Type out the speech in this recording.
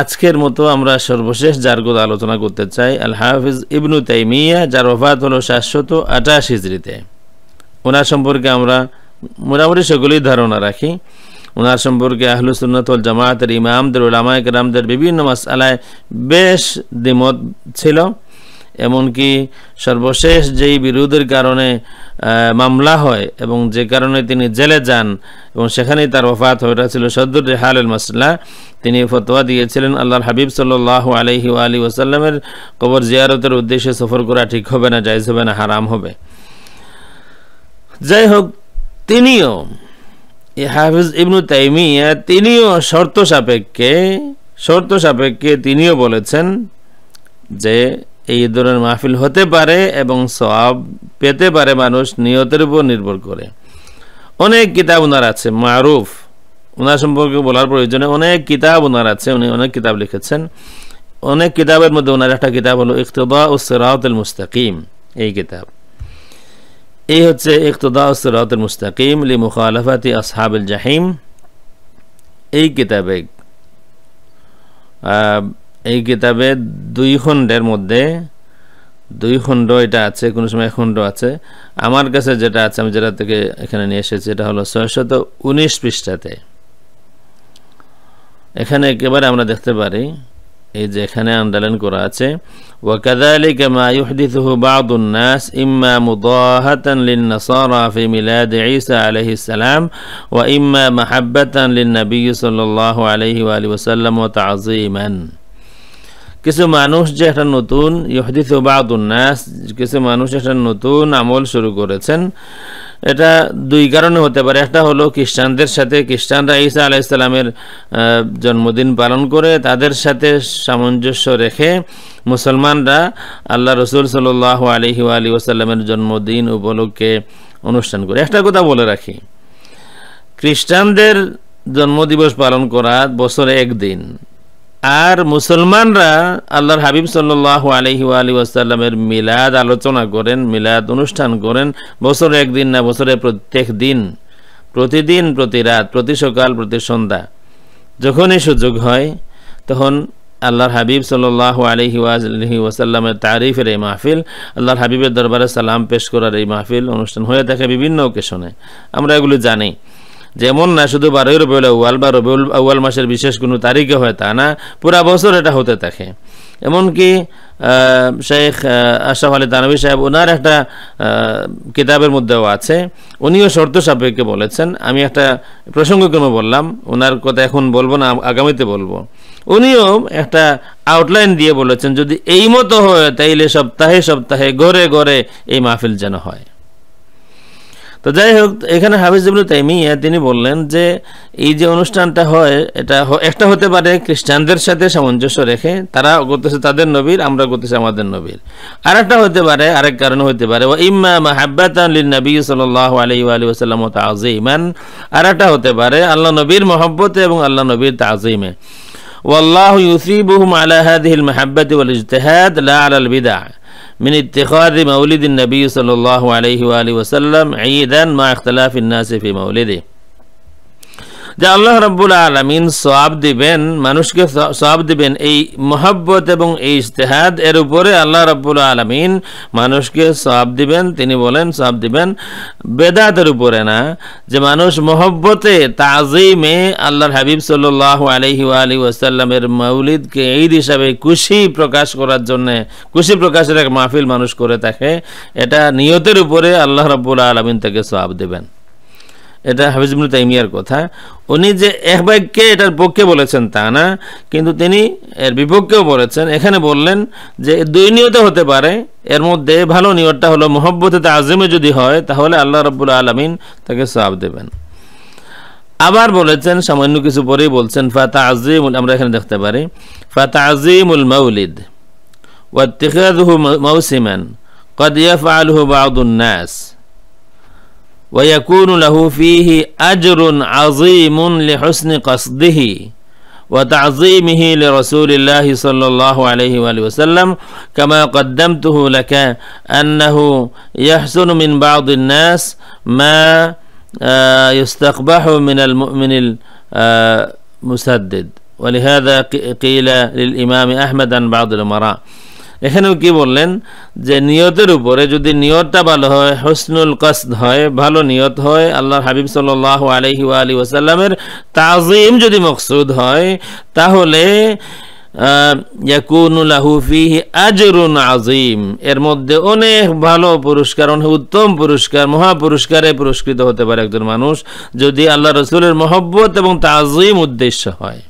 আজকের মতো আমরা সর্বশেষ যার কথা আলোচনা করতে চাই আল হাফিজ ইবনু তাইমিয়া যার অফাত হল সাতশত আঠাশ হিজড়িতে ওনার সম্পর্কে আমরা মোটামুটি সেগুলি ধারণা রাখি ওনার সম্পর্কে আহলুসুন্নতল জামায়াতের ইমামদের ওলামায়ক রামদের বিভিন্ন মাসালায় বেশ দ্বিমত ছিল এমনকি সর্বশেষ যেই বিরোধের কারণে মামলা হয় এবং যে কারণে তিনি জেলে যান এবং সেখানেই তার ওফাত হয়ে ছিল সদ্দুর রেহাল মাসলা তিনি ফতোয়া দিয়েছিলেন আল্লাহর হাবিব সাল্লাহ আলহি আলী ওসাল্লামের কবর জিয়ারতের উদ্দেশ্যে সফর করা ঠিক হবে না জায়জ হবে না হারাম হবে যাই হোক তিনিও হাফিজ ইবনু তাইমিয়া তিনিও শর্ত সাপেক্ষে শর্ত সাপেক্ষে তিনিও বলেছেন যে এই ধরনের মাহফিল হতে পারে এবং সব পেতে পারে মানুষ নিয়তের উপর নির্ভর করে অনেক কিতাব ওনার আছে মারুফ ওনার সম্পর্কে বলার প্রয়োজনে অনেক কিতাব ওনার আছে উনি অনেক কিতাব লিখেছেন অনেক কিতাবের মধ্যে ওনার একটা কিতাব হলো ইকতদা ও সেরাউতুল মুস্তাকিম এই কিতাব এই হচ্ছে ইকতদা ও সেরাউতুল মুস্তাকিম লি মুখালাফাতি আসহাবুল জাহিম এই কিতাবে এই কিতাবে দুই খণ্ডের মধ্যে দুই খণ্ড এটা আছে কোনো সময় এক খণ্ড আছে আমার কাছে যেটা আছে আমি যেটা থেকে এখানে নিয়ে এসেছি এটা হলো ছয়শত উনিশ পৃষ্ঠাতে এখানে একেবারে আমরা দেখতে পারি এই যে এখানে আন্দোলন করা আছে وكذلك ما يحدثه بعض الناس إما مضاهة للنصارى في ميلاد عيسى عليه السلام وإما محبة للنبي صلى الله কিছু মানুষ যে একটা নতুন ইহদিস উন্নাস কিছু মানুষ একটা নতুন আমল শুরু করেছেন এটা দুই কারণে হতে পারে একটা হলো খ্রিস্টানদের সাথে খ্রিস্টানরা ঈসা আলাহ ইসলামের জন্মদিন পালন করে তাদের সাথে সামঞ্জস্য রেখে মুসলমানরা আল্লাহ রসুল সাল আলহি আলী ওসাল্লামের জন্মদিন উপলক্ষে অনুষ্ঠান করে একটা কথা বলে রাখি খ্রিস্টানদের জন্মদিবস পালন করা বছরে একদিন আর মুসলমানরা আল্লাহর হাবিব সাল্লাহ আলহি আলী ওয়াসাল্লামের মিলাদ আলোচনা করেন মিলাদ অনুষ্ঠান করেন বছরে একদিন না বছরে প্রত্যেক দিন প্রতিদিন প্রতি রাত প্রতি সকাল প্রতি সন্ধ্যা যখনই সুযোগ হয় তখন আল্লাহর হাবিব সাল্লাহ আলহি আলহি ওয়াসাল্লামের তারিফের এই মাহফিল আল্লাহর হাবিবের দরবারে সালাম পেশ করার এই মাহফিল অনুষ্ঠান হয়ে থাকে বিভিন্ন ওকেশনে আমরা এগুলো জানি যেমন না শুধু বারোই রবিউল আউ্য়াল বা রবিউল আউ্য়াল মাসের বিশেষ কোনো তারিখে হয় তা না পুরা বছর এটা হতে থাকে এমনকি শেখ আশরাফ আলী তানবী সাহেব ওনার একটা কিতাবের মধ্যেও আছে উনিও শর্ত সাপেক্ষে বলেছেন আমি একটা প্রসঙ্গক্রমে বললাম ওনার কথা এখন বলবো না আগামীতে বলবো উনিও একটা আউটলাইন দিয়ে বলেছেন যদি এই মতো হয় তাইলে সপ্তাহে সপ্তাহে ঘরে ঘরে এই মাহফিল যেন হয় তো যাই হোক এখানে হাফিজ ইবনু তাইমিয়া তিনি বললেন যে এই যে অনুষ্ঠানটা হয় এটা একটা হতে পারে খ্রিস্টানদের সাথে সামঞ্জস্য রেখে তারা গতিছে তাদের নবীর আমরা গতেছে আমাদের নবীর আর একটা হতে পারে আরেক কারণে হতে পারে ও ইম্মা মাহাব্বাতান নবী সাল্লাল্লাহু আলাইহি ওয়া আলিহি ওয়াসাল্লাম তাআযীমান আর একটা হতে পারে আল্লাহ নবীর মহব্বতে এবং আল্লাহ নবীর তাআযীমে والله يثيبهم على هذه المحبة والاجتهاد লা على البدع من اتخاذ مولد النبي صلى الله عليه وآله وسلم عيدا مع اختلاف الناس في مولده যে আল্লাহ রব্বুল আলমিন সব দিবেন মানুষকে সব দিবেন এই মহাব্বত এবং এই ইশতেহাদ এর উপরে আল্লাহ রব্বুল আলমিন মানুষকে সব দিবেন তিনি বলেন সব দিবেন বেদাতের উপরে না যে মানুষ মহব্বতে তাজিমে আল্লাহর হাবিব সাল্লাহ আলহি আলি ওয়াসাল্লামের মৌলিদকে ঈদ হিসাবে খুশি প্রকাশ করার জন্যে খুশি প্রকাশের এক মাহফিল মানুষ করে থাকে এটা নিয়তের উপরে আল্লাহ রব্বুল আলমিন তাকে সব দেবেন এটা হাফিজুল তাইমিয়ার কথা উনি যে এক বাক্যে এটার পক্ষে বলেছেন তা না কিন্তু তিনি এর বিপক্ষেও বলেছেন এখানে বললেন যে দুই নিয়তে হতে পারে এর মধ্যে ভালো নিয়তটা হলো মোহব্বতে আজিমে যদি হয় তাহলে আল্লাহ রব্বুল আলমিন তাকে সাপ দেবেন আবার বলেছেন সামান্য কিছু পরেই বলছেন ফাতা আজিম আমরা এখানে দেখতে পারি ফাতা আজিমুল মাউলিদ ওয়াতিখাদহু মাউসিমান قد يفعله بعض الناس ويكون له فيه أجر عظيم لحسن قصده وتعظيمه لرسول الله صلى الله عليه وآله وسلم كما قدمته لك أنه يحسن من بعض الناس ما آه، يستقبح من المؤمن المسدد آه، ولهذا قيل للإمام أحمد عن بعض الأمراء এখানেও কি বললেন যে নিয়তের উপরে যদি নিয়তটা ভালো হয় হসনুল কসদ হয় ভালো নিয়ত হয় আল্লাহ হাবিব সাল আলহি আলি ওসাল্লামের তাজিম যদি মকসুদ হয় তাহলে আজরুন আজিম এর মধ্যে অনেক ভালো পুরস্কার অনেক উত্তম পুরস্কার মহাপুরস্কারে পুরস্কৃত হতে পারে একজন মানুষ যদি আল্লাহ রসুলের মহব্বত এবং তাজিম উদ্দেশ্য হয়